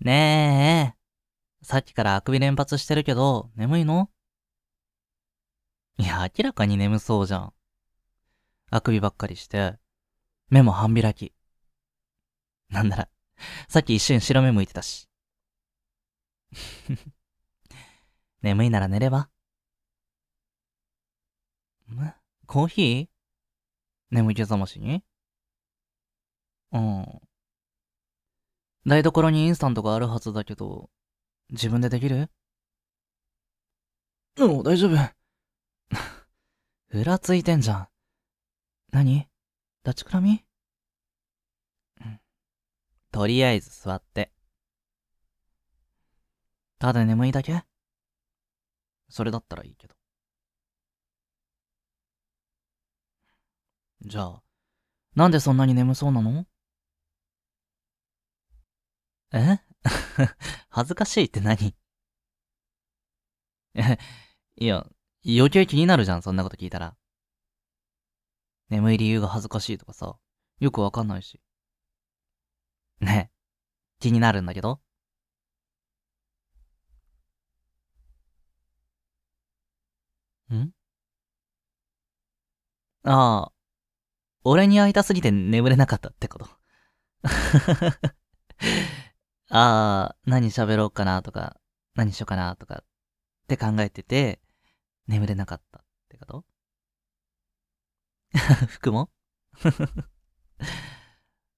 ねえ。さっきからあくび連発してるけど、眠いのいや、明らかに眠そうじゃん。あくびばっかりして、目も半開き。なんなら、さっき一瞬白目向いてたし。眠いなら寝れば。んコーヒー眠気覚ましにうん。台所にインスタントがあるはずだけど、自分でできるもう大丈夫。ふ らついてんじゃん。何立ちくらみとりあえず座って。ただ眠いだけそれだったらいいけど。じゃあ、なんでそんなに眠そうなのえ 恥ずかしいって何 いや、余計気になるじゃん、そんなこと聞いたら。眠い理由が恥ずかしいとかさ、よくわかんないし。ねえ、気になるんだけどんああ、俺に会いたすぎて眠れなかったってこと。ああ、何喋ろうかなとか、何しようかなとかって考えてて、眠れなかったってこと 服も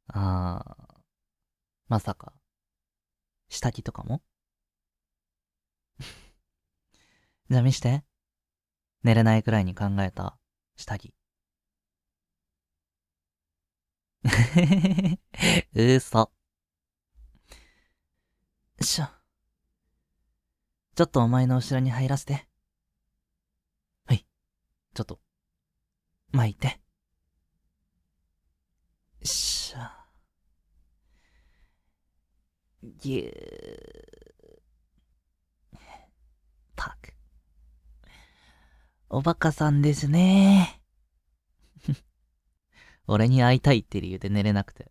ああ、まさか、下着とかも じゃあ見して。寝れないくらいに考えた下着。嘘。しょ。ちょっとお前の後ろに入らせて。はい。ちょっと。巻いて。しゃ。ぎゅー。たく。おバカさんですね 俺に会いたいって理由で寝れなくて。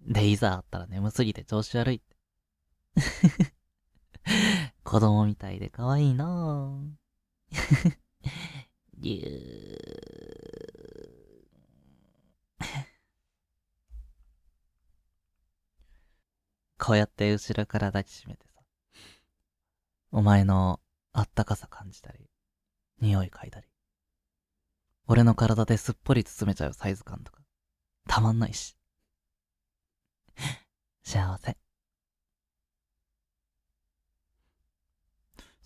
で、いざあったら眠すぎて調子悪いって。子供みたいで可愛いなぁ。り ゅこうやって後ろから抱きしめてさ。お前のあったかさ感じたり、匂い嗅いだり。俺の体ですっぽり包めちゃうサイズ感とか、たまんないし。幸せ。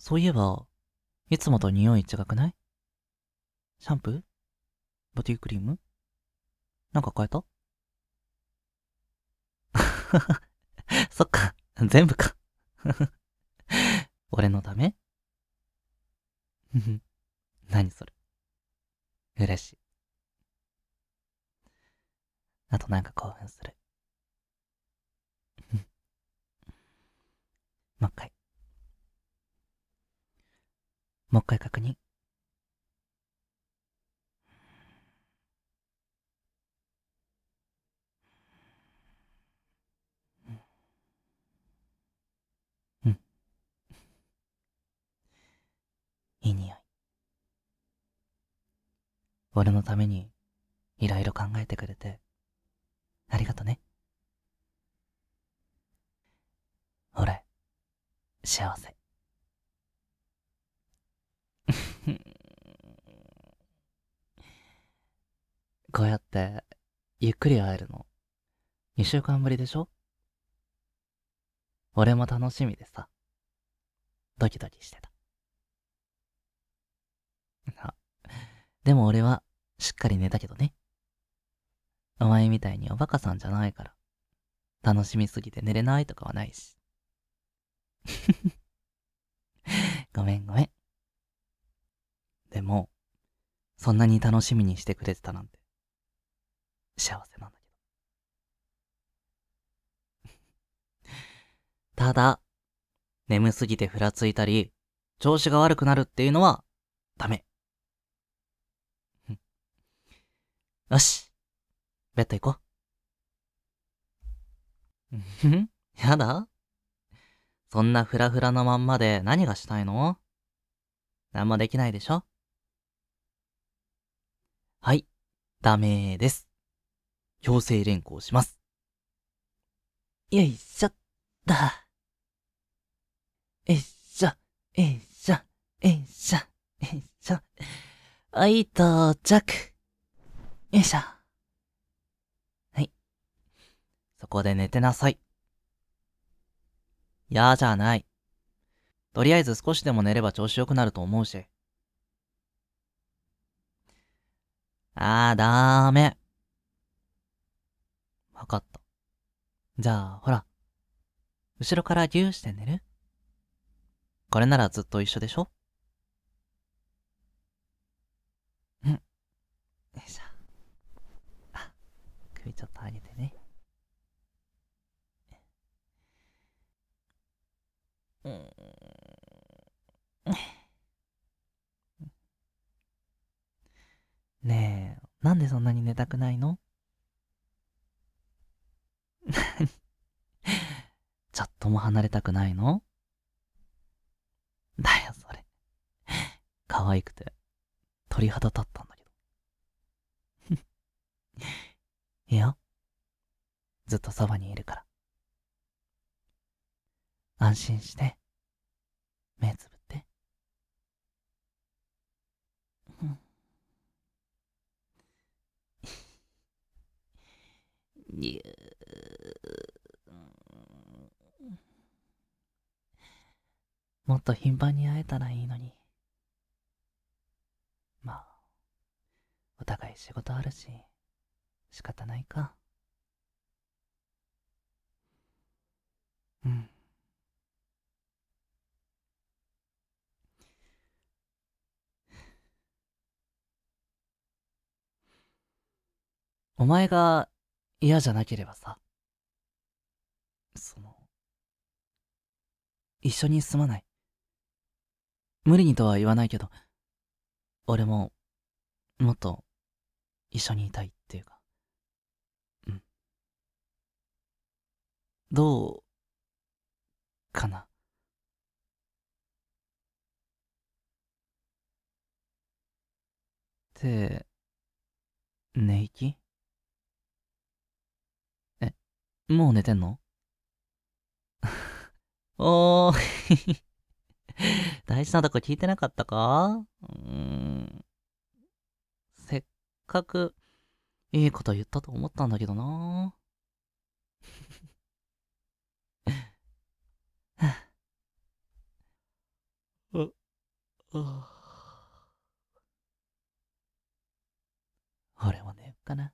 そういえば、いつもと匂い違くないシャンプーボディクリームなんか変えた そっか、全部か 俺のため何それ。嬉しい。あとなんか興奮する。もう一回。もう一回確認。うん。いい匂い。俺のために、いろいろ考えてくれて、ありがとね。俺、幸せ。こうやって、ゆっくり会えるの。2週間ぶりでしょ俺も楽しみでさ、ドキドキしてた。あ、でも俺は、しっかり寝たけどね。お前みたいにおバカさんじゃないから、楽しみすぎて寝れないとかはないし。ごめんごめん。でも、そんなに楽しみにしてくれてたなんて。幸せなんだけど ただ眠すぎてふらついたり調子が悪くなるっていうのはダメ よしベッド行こう やだそんなフラフラのまんまで何がしたいの何もできないでしょはい、ダメです。強制連行します。よいしょっと。えっしょ、えっしょ、えっしょ、えっしょ。はい、到着。よいしょ。はい。そこで寝てなさい。嫌じゃない。とりあえず少しでも寝れば調子良くなると思うし。あーだーめ。かった。じゃあ、ほら。後ろからギューして寝るこれならずっと一緒でしょうん。よいしょ。あ、首ちょっと上げてね。うん。ねえ、なんでそんなに寝たくないのちょっとも離れたくないのだよ、それ。可愛くて、鳥肌立ったんだけど。いや、ずっとそばにいるから。安心して、目つぶって。にゅー。もっと頻繁に会えたらいいのに。まあ、お互い仕事あるし、仕方ないか。うん。お前が嫌じゃなければさ、その、一緒に住まない無理にとは言わないけど、俺も、もっと、一緒にいたいっていうか。うん。どう、かな。って、寝息え、もう寝てんの おー 大事なとこ聞いてなかったかうん。せっかく、いいこと言ったと思ったんだけどなあ、あ。俺も寝よっかな。